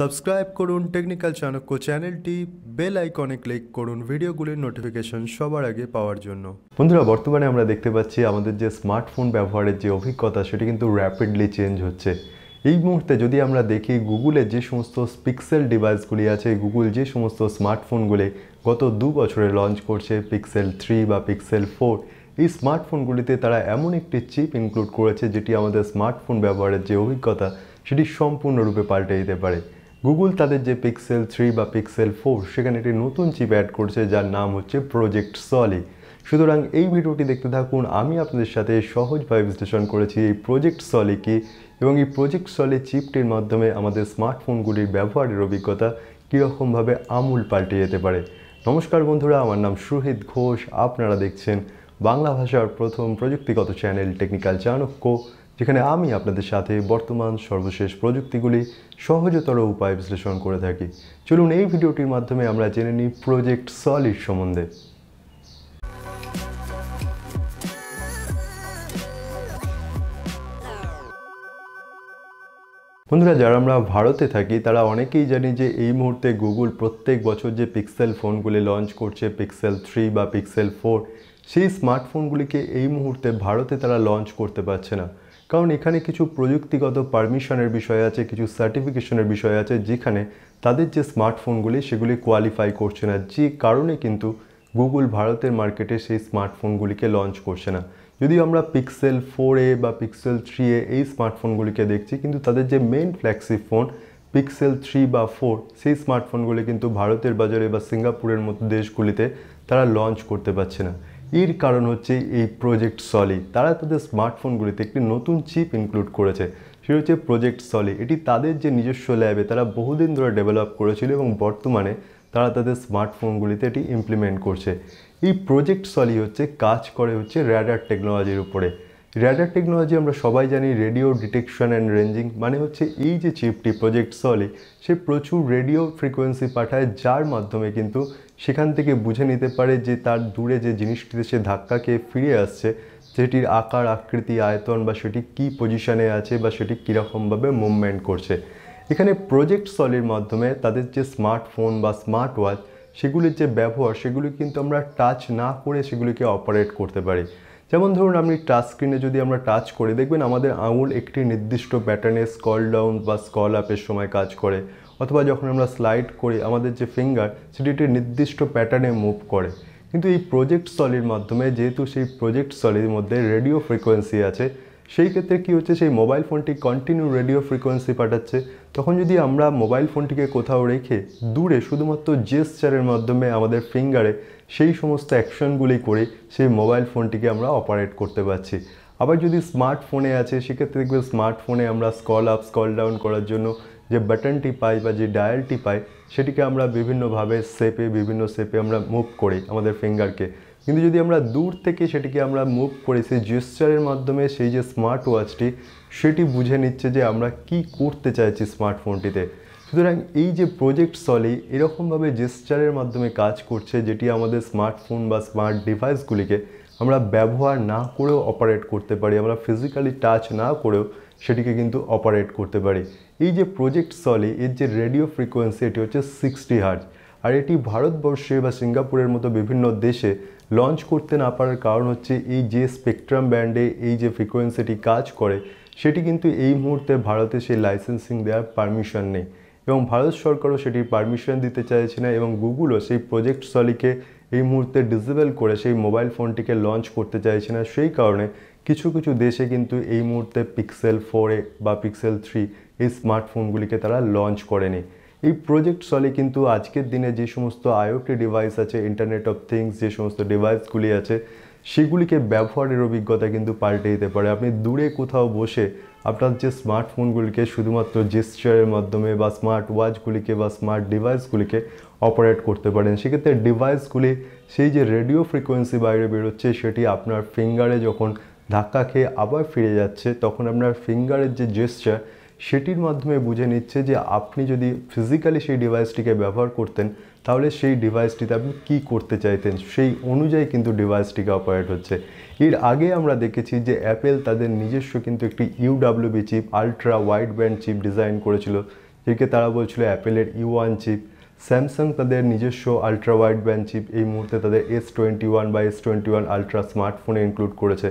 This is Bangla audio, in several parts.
সাবস্ক্রাইব করুন টেকনিক্যাল চাণক্য চ্যানেলটি বেল আইকনে ক্লিক করুন ভিডিওগুলির নোটিফিকেশন সবার আগে পাওয়ার জন্য বন্ধুরা বর্তমানে আমরা দেখতে পাচ্ছি আমাদের যে স্মার্টফোন ব্যবহারের যে অভিজ্ঞতা সেটি কিন্তু র্যাপিডলি চেঞ্জ হচ্ছে এই মুহূর্তে যদি আমরা দেখি গুগলের যে সমস্ত পিক্সেল ডিভাইসগুলি আছে গুগল যে সমস্ত স্মার্টফোনগুলি গত দু বছরে লঞ্চ করছে পিক্সেল থ্রি বা পিক্সেল ফোর এই স্মার্টফোনগুলিতে তারা এমন একটি চিপ ইনক্লুড করেছে যেটি আমাদের স্মার্টফোন ব্যবহারের যে অভিজ্ঞতা সেটি সম্পূর্ণরূপে পাল্টে দিতে পারে গুগল তাদের যে পিক্সেল থ্রি বা পিক্সেল ফোর সেখানে একটি নতুন চিপ অ্যাড করছে যার নাম হচ্ছে প্রজেক্ট সলি সুতরাং এই ভিডিওটি দেখতে থাকুন আমি আপনাদের সাথে সহজভাবে বিশ্লেষণ করেছি এই প্রজেক্ট সলি কি এবং এই প্রজেক্ট সলি চিপটির মাধ্যমে আমাদের স্মার্টফোনগুলির ব্যবহারের অভিজ্ঞতা কীরকমভাবে আমূল পাল্টে যেতে পারে নমস্কার বন্ধুরা আমার নাম সুহিত ঘোষ আপনারা দেখছেন বাংলা ভাষার প্রথম প্রযুক্তিগত চ্যানেল টেকনিক্যাল চাণক্য যেখানে আমি আপনাদের সাথে বর্তমান সর্বশেষ প্রযুক্তিগুলি সহজতর উপায় বিশ্লেষণ করে থাকি চলুন এই ভিডিওটির মাধ্যমে আমরা জেনে নিই প্রজেক্ট সলিড সম্বন্ধে বন্ধুরা যারা আমরা ভারতে থাকি তারা অনেকেই জানি যে এই মুহূর্তে গুগল প্রত্যেক বছর যে পিক্সেল ফোনগুলি লঞ্চ করছে পিক্সেল থ্রি বা পিক্সেল ফোর সেই স্মার্টফোনগুলিকে এই মুহূর্তে ভারতে তারা লঞ্চ করতে পারছে না কারণ এখানে কিছু প্রযুক্তিগত পারমিশনের বিষয় আছে কিছু সার্টিফিকেশনের বিষয় আছে যেখানে তাদের যে স্মার্টফোনগুলি সেগুলি কোয়ালিফাই করছে না যে কারণে কিন্তু গুগল ভারতের মার্কেটে সেই স্মার্টফোনগুলিকে লঞ্চ করছে না যদিও আমরা পিক্সেল ফোর এ বা পিক্সেল থ্রি এ এই স্মার্টফোনগুলিকে দেখছি কিন্তু তাদের যে main flagship phone Pixel three বা ফোর সেই স্মার্টফোনগুলি কিন্তু ভারতের বাজারে বা সিঙ্গাপুরের মতো দেশগুলিতে তারা লঞ্চ করতে পারছে না এর কারণ হচ্ছে এই প্রজেক্ট সলি তারা তাদের স্মার্টফোনগুলিতে একটি নতুন চিপ ইনক্লুড করেছে সেটি হচ্ছে প্রজেক্ট সলি এটি তাদের যে নিজস্ব ল্যাবে তারা বহুদিন ধরে ডেভেলপ করেছিল এবং বর্তমানে তারা তাদের স্মার্টফোনগুলিতে এটি ইমপ্লিমেন্ট করছে এই প্রজেক্ট সলি হচ্ছে কাজ করে হচ্ছে র্যাডার টেকনোলজির উপরে র্যাডার টেকনোলজি আমরা সবাই জানি রেডিও ডিটেকশন অ্যান্ড রেঞ্জিং মানে হচ্ছে এই যে চিপটি প্রজেক্ট সলে সে প্রচুর রেডিও ফ্রিকোয়েন্সি পাঠায় যার মাধ্যমে কিন্তু সেখান থেকে বুঝে নিতে পারে যে তার দূরে যে জিনিসটিতে সে ধাক্কা খেয়ে ফিরে আসছে সেটির আকার আকৃতি আয়তন বা সেটি কী পজিশনে আছে বা সেটি কীরকমভাবে মুভমেন্ট করছে এখানে প্রজেক্ট সলের মাধ্যমে তাদের যে স্মার্টফোন বা স্মার্ট ওয়াচ সেগুলির যে ব্যবহার সেগুলি কিন্তু আমরা টাচ না করে সেগুলিকে অপারেট করতে পারি যেমন ধরুন আপনি টাচ স্ক্রিনে যদি আমরা টাচ করি দেখবেন আমাদের আঙুল একটি নির্দিষ্ট প্যাটার্নে স্কল ডাউন বা স্কল আপের সময় কাজ করে অথবা যখন আমরা স্লাইড করি আমাদের যে ফিঙ্গার সেটি একটি নির্দিষ্ট প্যাটার্নে মুভ করে কিন্তু এই প্রজেক্ট সলির মাধ্যমে যেহেতু সেই প্রজেক্ট সলির মধ্যে রেডিও ফ্রিকোয়েন্সি আছে সেই ক্ষেত্রে কি হচ্ছে সেই মোবাইল ফোনটি কন্টিনিউ রেডিও ফ্রিকোয়েন্সি পাঠাচ্ছে তখন যদি আমরা মোবাইল ফোনটিকে কোথাও রেখে দূরে শুধুমাত্র জেস্টারের মাধ্যমে আমাদের ফিঙ্গারে সেই সমস্ত অ্যাকশনগুলি করে সেই মোবাইল ফোনটিকে আমরা অপারেট করতে পারছি আবার যদি স্মার্টফোনে আছে সেক্ষেত্রে দেখবে স্মার্টফোনে আমরা স্কল আপ স্কল ডাউন করার জন্য যে বাটনটি পাই বা যে ডায়ালটি পাই সেটিকে আমরা বিভিন্নভাবে সেপে বিভিন্ন সেপে আমরা মুভ করি আমাদের ফিঙ্গারকে কিন্তু যদি আমরা দূর থেকে সেটিকে আমরা মুভ করেছি সেই জেস্টারের মাধ্যমে সেই যে স্মার্ট ওয়াচটি সেটি বুঝে নিচ্ছে যে আমরা কি করতে চাইছি স্মার্টফোনটিতে সুতরাং এই যে প্রজেক্ট সলি এরকমভাবে জেস্টারের মাধ্যমে কাজ করছে যেটি আমাদের স্মার্টফোন বা স্মার্ট ডিভাইসগুলিকে আমরা ব্যবহার না করেও অপারেট করতে পারি আমরা ফিজিক্যালি টাচ না করেও সেটিকে কিন্তু অপারেট করতে পারি এই যে প্রজেক্ট সলি এর যে রেডিও ফ্রিকোয়েন্সি এটি হচ্ছে সিক্সটি হার্জ আর এটি ভারতবর্ষে বা সিঙ্গাপুরের মতো বিভিন্ন দেশে লঞ্চ করতে না পারার কারণ হচ্ছে এই যে স্পেকট্রাম ব্যান্ডে এই যে ফ্রিকোয়েন্সিটি কাজ করে সেটি কিন্তু এই মুহূর্তে ভারতে সেই লাইসেন্সিং দেওয়ার পারমিশন নেই এবং ভারত সরকারও সেটির পারমিশন দিতে চাইছে না এবং গুগলও সেই প্রজেক্ট সলিকে এই মুহূর্তে ডিসেবেল করে সেই মোবাইল ফোনটিকে লঞ্চ করতে চাইছে না সেই কারণে কিছু কিছু দেশে কিন্তু এই মুহূর্তে পিক্সেল ফোরে বা পিক্সেল থ্রি এই স্মার্টফোনগুলিকে তারা লঞ্চ করেনি এই প্রজেক্ট সলে কিন্তু আজকের দিনে যে সমস্ত আইওটি ডিভাইস আছে ইন্টারনেট অফ থিংস যে সমস্ত ডিভাইসগুলি আছে সেগুলিকে ব্যবহারের অভিজ্ঞতা কিন্তু পাল্টে দিতে পারে আপনি দূরে কোথাও বসে আপনার যে স্মার্টফোনগুলিকে শুধুমাত্র জেস্টারের মাধ্যমে বা স্মার্ট ওয়াচগুলিকে বা স্মার্ট ডিভাইসগুলিকে অপারেট করতে পারেন সেক্ষেত্রে ডিভাইসগুলি সেই যে রেডিও ফ্রিকোয়েন্সি বাইরে বেরোচ্ছে সেটি আপনার ফিঙ্গারে যখন ধাক্কা খেয়ে আবার ফিরে যাচ্ছে তখন আপনার ফিঙ্গারের যে জেস্টার সেটির মাধ্যমে বুঝে নিচ্ছে যে আপনি যদি ফিজিক্যালি সেই ডিভাইসটিকে ব্যবহার করতেন তাহলে সেই ডিভাইসটিতে আপনি কী করতে চাইতেন সেই অনুযায়ী কিন্তু ডিভাইসটিকে অপারেট হচ্ছে এর আগে আমরা দেখেছি যে অ্যাপেল তাদের নিজস্ব কিন্তু একটি UWB chip ultra wide band chip design করেছিল যেটিকে তারা বলছিল অ্যাপেলের ইউ ওয়ান চিপ স্যামসাং তাদের নিজস্ব আলট্রা ওয়াইড ব্যান্ড চিপ এই মুহূর্তে তাদের এস টোয়েন্টি ওয়ান বা এস টোয়েন্টি ওয়ান আলট্রা স্মার্টফোনে ইনক্লুড করেছে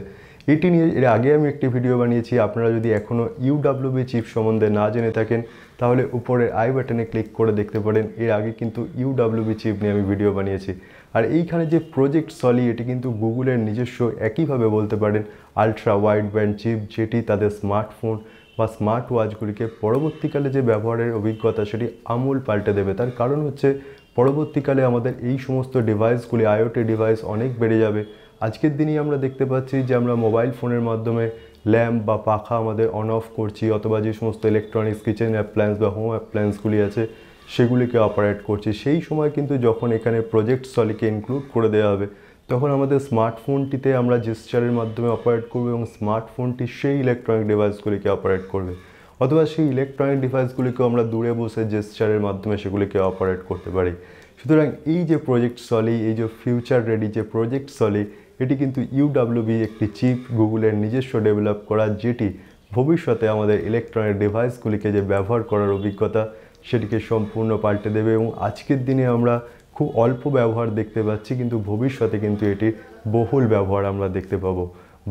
এটি নিয়ে এর আগে আমি একটি ভিডিও বানিয়েছি আপনারা যদি এখনও ইউডাব্লিউবি চিপ সম্বন্ধে না জেনে থাকেন তাহলে উপরের আই বাটনে ক্লিক করে দেখতে পারেন এর আগে কিন্তু ইউডাব্লিউবি চিপ নিয়ে আমি ভিডিও বানিয়েছি আর এইখানে যে প্রজেক্ট সলি এটি কিন্তু গুগলের নিজস্ব একইভাবে বলতে পারেন আলট্রা ওয়াইড ব্যান্ড চিপ যেটি তাদের স্মার্টফোন বা স্মার্ট ওয়াচগুলিকে পরবর্তীকালে যে ব্যবহারের অভিজ্ঞতা সেটি আমূল পাল্টে দেবে তার কারণ হচ্ছে পরবর্তীকালে আমাদের এই সমস্ত ডিভাইসগুলি আইওটি ডিভাইস অনেক বেড়ে যাবে আজকের দিনেই আমরা দেখতে পাচ্ছি যে আমরা মোবাইল ফোনের মাধ্যমে ল্যাম্প বা পাখা আমাদের অন অফ করছি অথবা যে সমস্ত ইলেকট্রনিক্স কিচেন অ্যাপ্লায়েন্স বা হোম অ্যাপ্লায়েন্সগুলি আছে সেগুলিকে অপারেট করছি সেই সময় কিন্তু যখন এখানে প্রজেক্ট সলিকে ইনক্লুড করে দেওয়া হবে তখন আমাদের স্মার্টফোনটিতে আমরা জেস্টারের মাধ্যমে অপারেট করব এবং স্মার্টফোনটি সেই ইলেকট্রনিক ডিভাইসগুলিকে অপারেট করবে অথবা সেই ইলেকট্রনিক ডিভাইসগুলিকেও আমরা দূরে বসে জেস্টারের মাধ্যমে সেগুলিকে অপারেট করতে পারি সুতরাং এই যে প্রজেক্ট সলি এই যে ফিউচার রেডি যে প্রজেক্ট সলি এটি কিন্তু ইউডাব্লিউবি একটি চিপ গুগলের নিজস্ব ডেভেলপ করা যেটি ভবিষ্যতে আমাদের ইলেকট্রনিক ডিভাইসগুলিকে যে ব্যবহার করার অভিজ্ঞতা সেটিকে সম্পূর্ণ পাল্টে দেবে এবং আজকের দিনে আমরা খুব অল্প ব্যবহার দেখতে পাচ্ছি কিন্তু ভবিষ্যতে কিন্তু এটির বহুল ব্যবহার আমরা দেখতে পাবো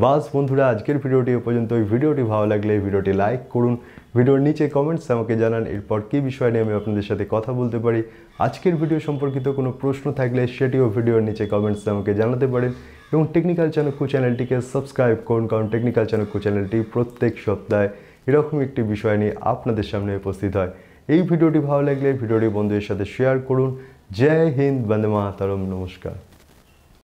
বাস বন্ধুরা আজকের ভিডিওটি পর্যন্ত ওই ভিডিওটি ভালো লাগলে ভিডিওটি লাইক করুন ভিডিওর নিচে কমেন্টস আমাকে জানান এরপর কী বিষয় নিয়ে আমি আপনাদের সাথে কথা বলতে পারি আজকের ভিডিও সম্পর্কিত কোনো প্রশ্ন থাকলে সেটিও ভিডিওর নিচে কমেন্টস আমাকে জানাতে পারেন এবং টেকনিক্যাল চাণক্য চ্যানেলটিকে সাবস্ক্রাইব করুন কারণ টেকনিক্যাল চাণক্য চ্যানেলটি প্রত্যেক সপ্তাহে এরকম একটি বিষয় নিয়ে আপনাদের সামনে উপস্থিত হয় এই ভিডিওটি ভালো লাগলে ভিডিওটি বন্ধুদের সাথে শেয়ার করুন জয় হিন্দ বন্দে মাতারম নমস্কার